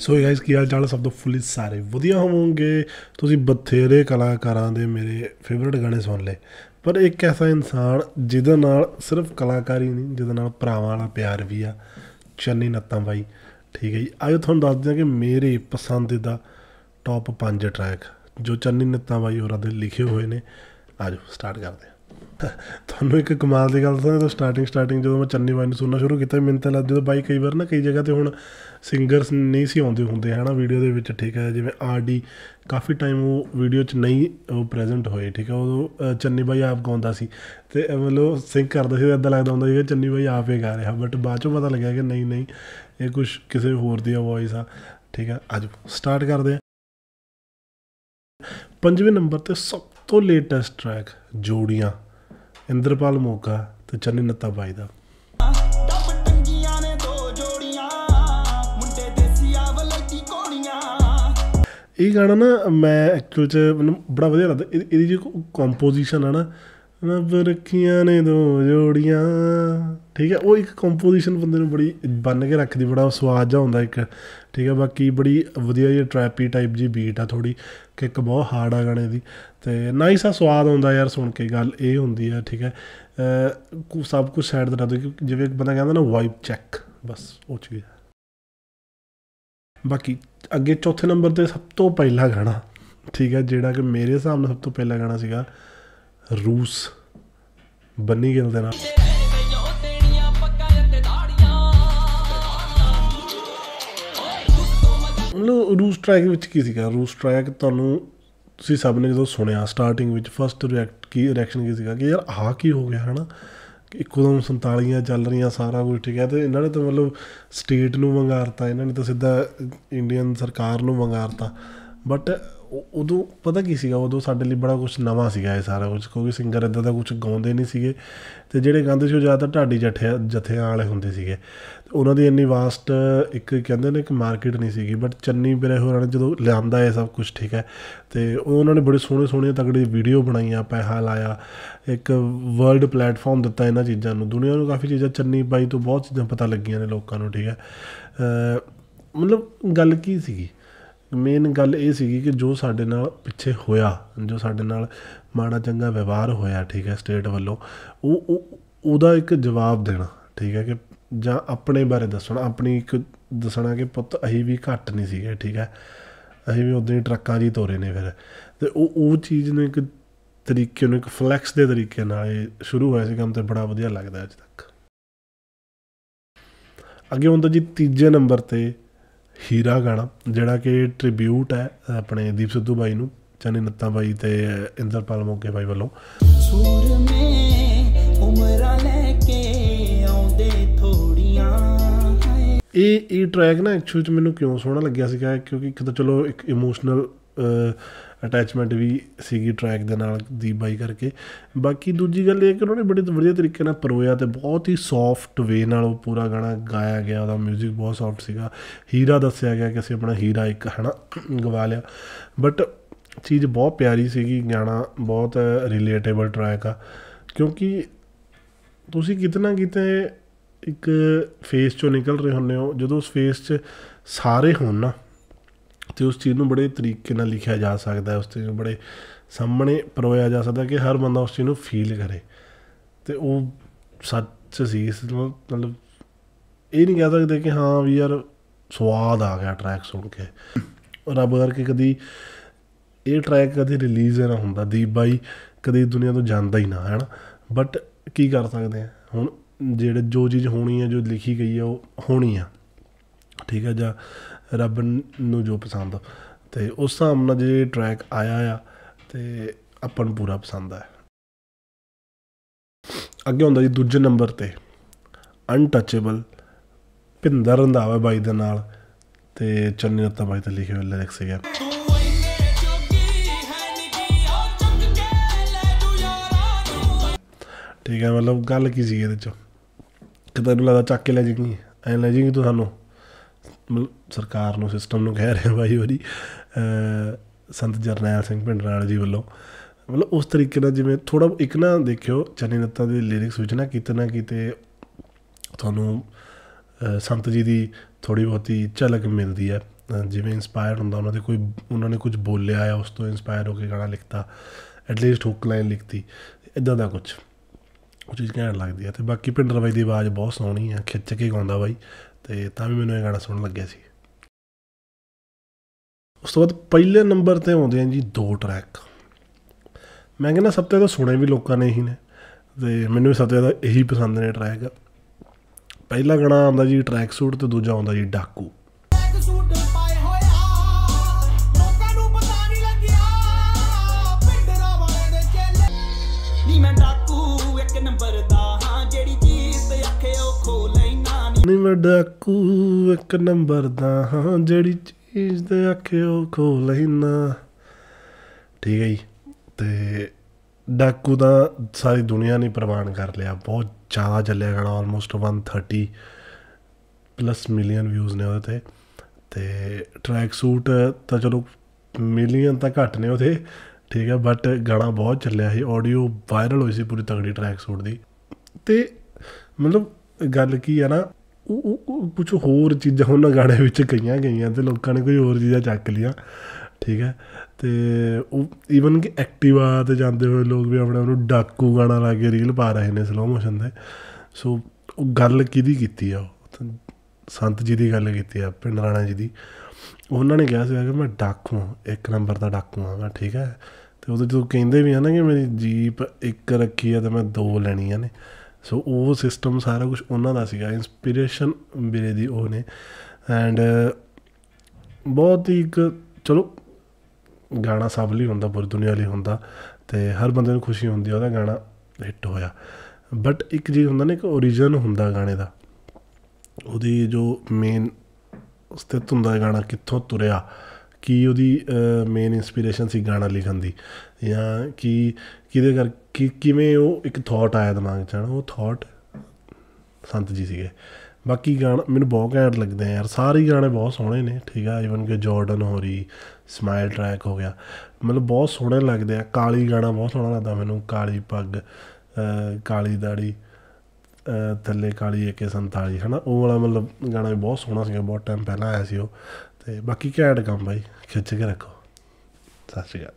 so guys ਕੀ ਹਾਲ ਚਾਲ ਸਭ ਤੋਂ ਫੁੱਲੀ ਸਾਰੇ ਵਧੀਆ ਹੋਵੋਗੇ ਤੁਸੀਂ ਬਥੇਰੇ ਕਲਾਕਾਰਾਂ ਦੇ ਮੇਰੇ ਫੇਵਰਿਟ ਗਾਣੇ ਸੁਣ ਲਏ ਪਰ ਇੱਕ ਐਸਾ ਇਨਸਾਨ ਜਿਹਦੇ ਨਾਲ ਸਿਰਫ ਕਲਾਕਾਰੀ ਨਹੀਂ ਜਿਹਦੇ ਨਾਲ ਭਰਾਵਾਂ ਵਾਲਾ ਪਿਆਰ ਵੀ ਆ ਚੰਨੀ ਨੱਤਾਂ ਬਾਈ ਠੀਕ ਹੈ ਜੀ ਅੱਜ ਤੁਹਾਨੂੰ ਦੱਸ ਦਿਆਂ ਕਿ ਮੇਰੇ ਪਸੰਦੀਦਾ ਟੌਪ 5 ਟਰੈਕ ਜੋ ਚੰਨੀ ਨੱਤਾਂ ਬਾਈ ਹੋਰਾਂ ਦੇ ਲਿਖੇ ਹੋਏ ਨੇ ਆਜੋ ਸਟਾਰਟ ਕਰਦੇ ਤੁਹਾਨੂੰ ਇੱਕ ਕਮਾਲ ਦੀ ਗੱਲ ਦੱਸਾਂ ਜਦੋਂ ਸਟਾਰਟਿੰਗ ਸਟਾਰਟਿੰਗ ਜਦੋਂ ਮੈਂ ਚੰਨੀ ਬਾਈ ਨੂੰ ਸੁਣਨਾ ਸ਼ੁਰੂ ਕੀਤਾ ਮੈਨੂੰ ਤਾਂ ਲੱਗਦਾ ਜਦੋਂ ਬਾਈ ਕਈ ਵਾਰ ਨਾ ਕਈ ਜਗ੍ਹਾ ਤੇ ਹੁਣ ਸਿੰਗਰਸ ਨਹੀਂ ਸੀ ਆਉਂਦੇ ਹੁੰਦੇ ਹਨਾ ਵੀਡੀਓ ਦੇ ਵਿੱਚ ਠੀਕ ਹੈ ਜਿਵੇਂ ਆਰਡੀ ਕਾਫੀ ਟਾਈਮ ਉਹ ਵੀਡੀਓ 'ਚ ਨਹੀਂ ਉਹ ਪ੍ਰੈਜ਼ੈਂਟ ਹੋਏ ਠੀਕ ਹੈ ਉਦੋਂ ਚੰਨੀ ਬਾਈ ਆਪ ਗਾਉਂਦਾ ਸੀ ਤੇ ਮਤਲਬ ਸਿੰਗ ਕਰਦਾ ਸੀ ਇਦਾਂ ਲੱਗਦਾ ਹੁੰਦਾ ਸੀ ਕਿ ਚੰਨੀ ਬਾਈ ਆਪ ਹੀ ਗਾ ਰਿਹਾ ਬਟ ਬਾਅਦ ਚੋਂ ਪਤਾ ਲੱਗਿਆ ਕਿ ਨਹੀਂ ਨਹੀਂ ਇਹ ਕੁਝ ਕਿਸੇ ਹੋਰ ਦੀ ਵੌਇਸ ਆ ਠੀਕ ਹੈ ਅੱਜ ਸਟਾਰਟ ਕਰਦੇ ਹਾਂ ਪੰਜਵੇਂ ਨੰਬਰ ਤੇ ਸਭ ਤੋਂ ਲੇਟੈਸਟ ਟਰੈਕ ਜੋੜੀਆਂ ਇੰਦਰਪਾਲ ਮੋਗਾ ਤੇ ਚੰਨੀ ਨੱਤਾ ਬਾਈ ਦਾ ਇਹ ਗਾਣਾ ਨਾ ਮੈਂ ਐਕਚੁਅਲ ਚ ਮੈਨੂੰ ਬੜਾ ਵਧੀਆ ਲੱਗਦਾ ਇਹਦੀ ਜੀ ਕੰਪੋਜੀਸ਼ਨ ਹੈ ਨਾ ਰੱਬ ਰੱਖੀਆਂ ਨੇ ਦੋ ਜੋੜੀਆਂ ਠੀਕ ਹੈ ਉਹ ਇੱਕ ਕੰਪੋਜੀਸ਼ਨ ਬੰਦੇ ਨੂੰ ਬੜੀ ਬੰਨ ਕੇ ਰੱਖਦੀ ਬੜਾ ਸਵਾਦ ਜਾ ਹੁੰਦਾ ਇੱਕ ਠੀਕ ਹੈ ਬਾਕੀ ਬੜੀ ਵਧੀਆ ਜਿਹੀ ਟ੍ਰੈਪੀ ਟਾਈਪ ਜੀ ਬੀਟ ਆ ਥੋੜੀ ਕਿ ਇੱਕ ਬਹੁਤ ਹਾਰਡ ਆ ਗਾਣੇ ਦੀ ਤੇ ਨਾਈਸ ਆ ਸਵਾਦ ਆਉਂਦਾ ਯਾਰ ਸੁਣ ਕੇ ਗੱਲ ਇਹ ਹੁੰਦੀ ਆ ਠੀਕ ਹੈ ਸਭ ਕੁਝ ਸਾਈਡ ਤੇ ਰੱਖ ਦੋ ਕਿਉਂਕਿ ਜਿਵੇਂ ਇੱਕ ਬੰਦਾ ਕਹਿੰਦਾ ਨਾ ਵਾਈਪ ਚੈੱਕ ਬਸ ਉਹ ਚੀਜ਼ ਬਾਕੀ ਅੱਗੇ ਚੌਥੇ ਨੰਬਰ ਤੇ ਸਭ ਤੋਂ ਪਹਿਲਾ ਗਾਣਾ ਠੀਕ ਹੈ ਜਿਹੜਾ ਕਿ ਮੇਰੇ ਹਿਸਾਬ ਨਾਲ ਸਭ ਤੋਂ ਪਹਿਲਾ ਗਾਣਾ ਸੀਗਾ ਰੂਸ ਬੰਨੀ ਗਿੱਲ ਦੇ ਨਾਲ ਲੋ ਰੂਸ ਟਰੈਕ ਵਿੱਚ ਕੀ ਸੀਗਾ ਰੂਸ ਟਰੈਕ ਤੁਹਾਨੂੰ ਤੁਸੀਂ ਸਭ ਨੇ ਜਦੋਂ ਸੁਣਿਆ ਸਟਾਰਟਿੰਗ ਵਿੱਚ ਫਸਟ ਰਿਐਕਟ ਕੀ ਰਿਐਕਸ਼ਨ ਕੀ ਸੀਗਾ ਕਿ ਯਾਰ ਆਹ ਕੀ ਹੋ ਗਿਆ ਹਨਾ ਇੱਕੋਦਮ 47 ਚੱਲ ਰਹੀਆਂ ਸਾਰਾ ਕੁਝ ਠੀਕ ਹੈ ਤੇ ਇਹਨਾਂ ਨੇ ਤਾਂ ਮਤਲਬ ਸਟੇਟ ਨੂੰ ਵੰਗਾਰਤਾ ਇਹਨਾਂ ਨੇ ਤਾਂ ਸਿੱਧਾ ਇੰਡੀਅਨ ਸਰਕਾਰ ਨੂੰ ਵੰਗਾਰਤਾ ਬਟ ਉਦੋਂ ਪਤਾ ਕੀ ਸੀਗਾ ਉਦੋਂ ਸਾਡੇ ਲਈ ਬੜਾ ਕੁਝ ਨਵਾਂ ਸੀਗਾ ਇਹ ਸਾਰਾ ਕੁਝ ਕਿਉਂਕਿ ਸਿੰਗਰ ਇਦਾਂ ਦਾ ਕੁਝ ਗਾਉਂਦੇ ਨਹੀਂ ਸੀਗੇ ਤੇ ਜਿਹੜੇ ਗਾਉਂਦੇ ਸੀ ਉਹ ਜ਼ਿਆਦਾ ਢਾਡੀ ਜੱਠਿਆ ਜੱਥਿਆਂ ਵਾਲੇ ਹੁੰਦੇ ਸੀਗੇ ਉਹਨਾਂ ਦੀ ਇੰਨੀ ਵਾਸਟ ਇੱਕ ਕਹਿੰਦੇ ਨੇ ਇੱਕ ਮਾਰਕੀਟ ਨਹੀਂ ਸੀਗੀ ਬਟ ਚੰਨੀ ਬਿਰੇ ਹੋਰਾਂ ਨੇ ਜਦੋਂ ਲਿਆਂਦਾ ਇਹ ਸਭ ਕੁਝ ਠੀਕ ਹੈ ਤੇ ਉਹਨਾਂ ਨੇ ਬੜੇ ਸੋਹਣੇ ਸੋਹਣੇ ਤਗੜੇ ਵੀਡੀਓ ਬਣਾਈਆਂ ਪੈਸਾ ਲਾਇਆ ਇੱਕ ਵਰਲਡ ਪਲੇਟਫਾਰਮ ਦਿੱਤਾ ਇਹਨਾਂ ਚੀਜ਼ਾਂ ਨੂੰ ਦੁਨੀਆ ਨੂੰ ਕਾਫੀ ਚੀਜ਼ਾਂ ਚੰਨੀ ਬਾਈ ਤੋਂ ਬਹੁਤ ਚੀਜ਼ਾਂ ਪਤਾ ਲੱਗੀਆਂ ਨੇ ਲੋਕਾਂ ਨੂੰ ਠੀਕ ਹੈ ਮਤਲਬ ਗੱਲ ਕੀ ਸੀਗੀ ਮੇਨ ਗੱਲ ਇਹ ਸੀਗੀ ਕਿ ਜੋ ਸਾਡੇ ਨਾਲ ਪਿੱਛੇ ਹੋਇਆ ਜੋ ਸਾਡੇ ਨਾਲ ਮਾੜਾ ਚੰਗਾ ਵਿਵਹਾਰ ਹੋਇਆ ਠੀਕ ਹੈ ਸਟੇਟ ਵੱਲੋਂ ਉਹ ਉਹਦਾ ਇੱਕ ਜਵਾਬ ਦੇਣਾ ਠੀਕ ਹੈ ਕਿ ਜਾਂ ਆਪਣੇ ਬਾਰੇ ਦੱਸਣਾ ਆਪਣੀ ਇੱਕ ਦੱਸਣਾ ਕਿ ਪੁੱਤ ਅਸੀਂ ਵੀ ਘੱਟ ਨਹੀਂ ਸੀਗੇ ਠੀਕ ਹੈ ਅਸੀਂ ਵੀ ਉਦੋਂ ਹੀ ਟਰੱਕਾਂ ਦੀ ਤੋਰੇ ਨੇ ਫਿਰ ਤੇ ਉਹ ਉਹ ਚੀਜ਼ ਨੇ ਇੱਕ ਤਰੀਕੇ ਨੂੰ ਇੱਕ ਫਲੈਕਸ ਦੇ ਤਰੀਕੇ ਨਾਲ ਇਹ ਸ਼ੁਰੂ ਹੋਇਆ ਸੀ ਕੰਮ ਤੇ ਬੜਾ ਵਧੀਆ ਲੱਗਦਾ ਅੱਜ ਤੱਕ ਅੱਗੇ ਹੁੰਦਾ ਜੀ ਤੀਜੇ ਨੰਬਰ ਤੇ ਹੀਰਾ ਗਾਣਾ ਜਿਹੜਾ ਕਿ ਟ੍ਰਿਬਿਊਟ ਹੈ ਆਪਣੇ ਦੀਪ ਸਿੱਧੂ ਬਾਈ ਨੂੰ ਚਨੇ ਨੱਤਾ ਬਾਈ ਤੇ ਇੰਦਰਪਾਲ ਮੋਕੇ ਬਾਈ ਵੱਲੋਂ ਸੂਰ ਮੇ ਉਮਰਾਂ ਲੈ ਕੇ ਆਉਂਦੇ ਥੋੜੀਆਂ ਇਹ ਇਹ ਟਰੈਕ ਨਾ ਐਕਚੁਅਲ ਚ ਮੈਨੂੰ ਕਿਉਂ ਸੋਹਣਾ ਲੱਗਿਆ ਸੀਗਾ ਕਿਉਂਕਿ ਇੱਕ ਤਾਂ ਚਲੋ ਇੱਕ ਇਮੋਸ਼ਨਲ ਅਟੈਚਮੈਂਟ ਵੀ ਸੀਗੀ ਟਰੈਕ ਦੇ ਨਾਲ ਦੀ ਬਾਈ ਕਰਕੇ ਬਾਕੀ ਦੂਜੀ ਗੱਲ ਇਹ ਕਿ ਉਹਨਾਂ ਨੇ ਬੜੇ ਵਧੀਆ ਤਰੀਕੇ ਨਾਲ ਪਰੋਇਆ ਤੇ ਬਹੁਤ ਹੀ ਸੌਫਟ ਵੇ ਨਾਲ ਉਹ ਪੂਰਾ ਗਾਣਾ ਗਾਇਆ ਗਿਆ ਉਹਦਾ 뮤직 ਬਹੁਤ ਸੌਫਟ ਸੀਗਾ ਹੀਰਾ ਦੱਸਿਆ ਗਿਆ ਕਿ ਅਸੀਂ ਆਪਣਾ ਹੀਰਾ ਇੱਕ ਹਨਾ ਗਵਾ ਲਿਆ ਬਟ ਚੀਜ਼ ਬਹੁਤ ਪਿਆਰੀ ਸੀਗੀ ਗਾਣਾ ਬਹੁਤ ਰਿਲੇਟੇਬਲ ਟਰੈਕ ਆ ਕਿਉਂਕਿ ਤੁਸੀਂ ਕਿਤਨਾ ਕਿਤੇ ਇੱਕ ਫੇਸ ਚੋਂ ਨਿਕਲ ਰਹੇ ਹੁੰਨੇ ਹੋ ਜਦੋਂ ਉਸ ਫੇਸ 'ਚ ਸਾਰੇ ਹੋਣ ਨਾ ਤੇ ਉਸ ਚੀਜ਼ ਨੂੰ ਬੜੇ ਤਰੀਕੇ ਨਾਲ ਲਿਖਿਆ ਜਾ ਸਕਦਾ ਹੈ ਉਸ ਤੇ ਬੜੇ ਸਾਹਮਣੇ ਪਰੋਇਆ ਜਾ ਸਕਦਾ ਕਿ ਹਰ ਬੰਦਾ ਉਸ ਚੀਜ਼ ਨੂੰ ਫੀਲ ਕਰੇ ਤੇ ਉਹ ਸੱਚ ਸੀ ਇਸ ਨੂੰ ਮਤਲਬ ਇਹ ਨਹੀਂ ਕਹਿ ਸਕਦੇ ਕਿ ਹਾਂ ਵੀ ਯਾਰ ਸਵਾਦ ਆ ਗਿਆ ਟਰੈਕ ਸੁਣ ਕੇ ਰੱਬ ਕਰਕੇ ਕਦੀ ਇਹ ਟਰੈਕ ਕਦੀ ਰਿਲੀਜ਼ ਨਾ ਹੁੰਦਾ ਦੀਪ ਬਾਈ ਕਦੀ ਦੁਨੀਆ ਤੋਂ ਜਾਂਦਾ ਹੀ ਨਾ ਹਨਾ ਬਟ ਕੀ ਕਰ ਸਕਦੇ ਆ ਹੁਣ ਜਿਹੜੇ ਜੋ ਚੀਜ਼ ਹੋਣੀ ਹੈ ਜੋ ਲਿਖੀ ਗਈ ਹੈ ਉਹ ਹੋਣੀ ਆ ਠੀਕ ਹੈ ਜਾਂ ਰੱਬ ਨੂੰ ਜੋ ਪਸੰਦ ਤੇ ਉਸ ਹਿਸਾਬ ਨਾਲ ਜੇ ਟਰੈਕ ਆਇਆ ਆ ਤੇ ਆਪਾਂ ਨੂੰ ਪੂਰਾ ਪਸੰਦ ਆ ਅੱਗੇ ਹੁੰਦਾ ਜੀ ਦੂਜੇ ਨੰਬਰ ਤੇ ਅਨਟੱਚੇਬਲ ਭਿੰਦਰ ਰੰਧਾਵਾ ਬਾਈ ਦੇ ਨਾਲ ਤੇ ਚੰਨੀ ਨੱਤਾ ਬਾਈ ਤੇ ਲਿਖੇ ਹੋਏ ਲਿਰਿਕਸ ਹੈਗੇ ਠੀਕ ਹੈ ਮਤਲਬ ਗੱਲ ਕੀ ਸੀ ਇਹਦੇ ਚ ਕਿ ਤੈਨੂੰ ਲੱਗਦਾ ਚੱਕ ਕੇ ਲੈ ਜਿੰਗੀ ਐ ਲੈ ਜਿੰਗੀ ਤੂੰ ਸਾਨੂੰ ਸਰਕਾਰ ਨੂੰ ਸਿਸਟਮ ਨੂੰ ਕਹਿ ਰਿਹਾ ਬਾਈ ਹੋਰੀ ਸੰਤ ਜਰਨੈਲ ਸਿੰਘ ਭਿੰਡਰਾਲ ਜੀ ਵੱਲੋਂ ਮਤਲਬ ਉਸ ਤਰੀਕੇ ਨਾਲ ਜਿਵੇਂ ਥੋੜਾ ਇੱਕ ਨਾ ਦੇਖਿਓ ਚੰਨੀ ਨੱਤਾਂ ਦੇ ਲਿਰਿਕਸ ਵਿੱਚ ਨਾ ਕਿਤੇ ਨਾ ਕਿਤੇ ਤੁਹਾਨੂੰ ਸੰਤ ਜੀ ਦੀ ਥੋੜੀ ਬਹੁਤੀ ਝਲਕ ਮਿਲਦੀ ਹੈ ਜਿਵੇਂ ਇਨਸਪਾਇਰ ਹੁੰਦਾ ਉਹਨਾਂ ਦੇ ਕੋਈ ਉਹਨਾਂ ਨੇ ਕੁਝ ਬੋਲਿਆ ਆ ਉਸ ਤੋਂ ਇਨਸਪਾਇਰ ਹੋ ਕੇ ਗਾਣਾ ਲਿਖਤਾ ਐਟਲੀਸਟ ਹੁੱਕ ਲਾਈਨ ਲਿਖਤੀ ਇਦਾਂ ਦਾ ਕੁਝ ਉਹ ਚੀਜ਼ ਕਹਿਣ ਲੱਗਦੀ ਹੈ ਤੇ ਬਾਕੀ ਪਿੰਡਰ ਬਾਈ ਦੀ ਆਵਾਜ਼ ਬਹੁਤ ਸੋਹਣੀ ਆ ਖਿੱਚ ਕੇ ਗਾਉਂਦਾ ਬਾਈ ਤੇ ਤਾਂ ਵੀ ਮੈਨੂੰ ਇਹ ਗਾਣਾ ਸੁਣਨ ਲੱਗਿਆ ਸੀ ਉਸ ਤੋਂ ਬਾਅਦ ਪਹਿਲੇ ਨੰਬਰ ਤੇ ਆਉਂਦੇ ਆ ਜੀ ਦੋ ਟਰੈਕ ਮੈਂ ਕਹਿੰਦਾ ਸਭ ਤੋਂ ਜ਼ਿਆਦਾ ਸੁਣੇ ਵੀ ਲੋਕਾਂ ਨੇ ਇਹੀ ਨੇ ਤੇ ਮੈਨੂੰ ਵੀ ਸਭ ਤੋਂ ਜ਼ਿਆਦਾ ਇਹੀ ਪਸੰਦ ਨੇ ਟਰੈਕ ਪਹਿਲਾ ਗਾਣਾ ਆਉਂਦਾ ਜੀ ਟਰੈਕ ਸੂਟ ਤੇ ਦੂਜਾ ਆਉਂਦਾ ਜੀ ਡਾਕੂ ਨਹੀਂ ਵਡਾਕੂ ਇੱਕ ਨੰਬਰ ਦਾ ਹਾਂ ਜਿਹੜੀ ਚੀਜ਼ ਦੇ ਅੱਖਿਓ ਖੋਲ ਲੈਣਾ ਠੀਕ ਹੈ ਜੀ ਤੇ ਡਾਕੂ ਦਾ ਸਾਰੀ ਦੁਨੀਆ ਨੇ ਪ੍ਰਵਾਨ ਕਰ ਲਿਆ ਬਹੁਤ ਜ਼ਿਆਦਾ ਚੱਲਿਆ ਗਣਾ ਆਲਮੋਸਟ 130 ਪਲੱਸ ਮਿਲੀਅਨ ਵਿਊਜ਼ ਨੇ ਉਹਦੇ ਤੇ ਤੇ ਟਰੈਕ ਸੂਟ ਤਾਂ ਚਲੋ ਮਿਲੀਅਨ ਤਾਂ ਘੱਟ ਨੇ ਉਹਦੇ ਠੀਕ ਹੈ ਬਟ ਗਾਣਾ ਬਹੁਤ ਚੱਲਿਆ ਸੀ ਆਡੀਓ ਵਾਇਰਲ ਹੋਈ ਸੀ ਪੂਰੀ ਤਗੜੀ ਟਰੈਕ ਸੂਟ ਦੀ ਤੇ ਮਤਲਬ ਗੱਲ ਕੀ ਹੈ ਨਾ ਉਹ ਕੁਝ ਹੋਰ ਚੀਜ਼ਾਂ ਉਹਨਾਂ ਗਾਣੇ ਵਿੱਚ ਕਈਆਂ ਗਈਆਂ ਤੇ ਲੋਕਾਂ ਨੇ ਕੋਈ ਹੋਰ ਚੀਜ਼ਾਂ ਚੱਕ ਲਿਆ ਠੀਕ ਹੈ ਤੇ ਉਹ ਈਵਨ ਕਿ ਐਕਟਿਵਾ ਤੇ ਜਾਂਦੇ ਹੋਏ ਲੋਕ ਵੀ ਆਪਣੇ ਉਹਨੂੰ ਡਾਕੂ ਗਾਣਾ ਲਾ ਕੇ ਰੀਲ ਪਾ ਰਹੇ ਨੇ ਸਲੋ ਮੋਸ਼ਨ ਦੇ ਸੋ ਉਹ ਗੱਲ ਕਿਹਦੀ ਕੀਤੀ ਆ ਉਹ ਸੰਤ ਜੀ ਦੀ ਗੱਲ ਕੀਤੀ ਆ ਪਿੰਡ ਰਾਣਾ ਜੀ ਦੀ ਉਹਨਾਂ ਨੇ ਕਿਹਾ ਸੀਗਾ ਕਿ ਮੈਂ ਡਾਕੂ ਇੱਕ ਨੰਬਰ ਦਾ ਡਾਕੂ ਆ ਮੈਂ ਠੀਕ ਹੈ ਤੇ ਉਹਦੇ ਤੋਂ ਕਹਿੰਦੇ ਵੀ ਆ ਨਾ ਕਿ ਮੇਰੀ ਜੀਪ ਇੱਕ ਰੱਖੀ ਆ ਤੇ ਮੈਂ ਦੋ ਲੈਣੀਆਂ ਨੇ ਸੋ ਉਹ ਸਿਸਟਮ ਸਾਰਾ ਕੁਝ ਉਹਨਾਂ ਦਾ ਸੀਗਾ ਇਨਸਪੀਰੇਸ਼ਨ ਮੇਰੇ ਦੀ ਉਹ ਨੇ ਐਂਡ ਬਹੁਤ ਹੀ ਇੱਕ ਚਲੋ ਗਾਣਾ ਸਭ ਲਈ ਹੁੰਦਾ ਪੂਰੀ ਦੁਨੀਆ ਲਈ ਹੁੰਦਾ ਤੇ ਹਰ ਬੰਦੇ ਨੂੰ ਖੁਸ਼ੀ ਹੁੰਦੀ ਉਹਦਾ ਗਾਣਾ ਹਿੱਟ ਹੋਇਆ ਬਟ ਇੱਕ ਜੀ ਹੁੰਦਾ ਨੇ ਇੱਕ origin ਹੁੰਦਾ ਗਾਣੇ ਦਾ ਉਹਦੀ ਜੋ ਮੇਨ ਸਥਿਤ ਹੁੰਦਾ ਗਾਣਾ ਕਿੱਥੋਂ ਤੁਰਿਆ ਕੀ ਉਹਦੀ ਮੇਨ ਇਨਸਪੀਰੇਸ਼ਨ ਸੀ ਗਾਣਾ ਲਿਖਣ ਦੀ ਜਾਂ ਕੀ ਕਿਹਦੇ ਕਰ ਕਿ ਕਿਵੇਂ ਉਹ ਇੱਕ ਥਾਟ ਆਇਆ ਦਿਮਾਗ 'ਚ ਹਨਾ ਉਹ ਥਾਟ ਸੰਤ ਜੀ ਸੀਗੇ ਬਾਕੀ ਗਾਣ ਮੈਨੂੰ ਬਹੁਤ ਘੈਂਟ ਲੱਗਦੇ ਆ ਯਾਰ ਸਾਰੇ ਗਾਣੇ ਬਹੁਤ ਸੋਹਣੇ ਨੇ ਠੀਕ ਆ ਇਵਨ ਕਿ ਜਾਰਡਨ ਹੋਰੀ ਸਮਾਈਲ ਟਰੈਕ ਹੋ ਗਿਆ ਮਤਲਬ ਬਹੁਤ ਸੋਹਣੇ ਲੱਗਦੇ ਆ ਕਾਲੀ ਗਾਣਾ ਬਹੁਤ ਸੋਹਣਾ ਲੱਗਦਾ ਮੈਨੂੰ ਕਾਲੀ ਪੱਗ ਕਾਲੀ ਦਾੜੀ ਥੱਲੇ ਕਾਲੀ ਏਕੇ 47 ਹਨਾ ਉਹ ਵਾਲਾ ਮਤਲਬ ਗਾਣਾ ਵੀ ਬਹੁਤ ਸੋਹਣਾ ਸੀਗਾ ਬਹੁਤ ਟਾਈਮ ਪਹਿਲਾਂ ਆਇਆ ਸੀ ਉਹ ਤੇ ਬਾਕੀ ਘੈਂਟ ਕੰਮ ਬਾਈ ਖਿੱਚ ਕੇ ਰੱਖੋ ਸਤਿ ਸ਼੍ਰੀ ਅਕਾਲ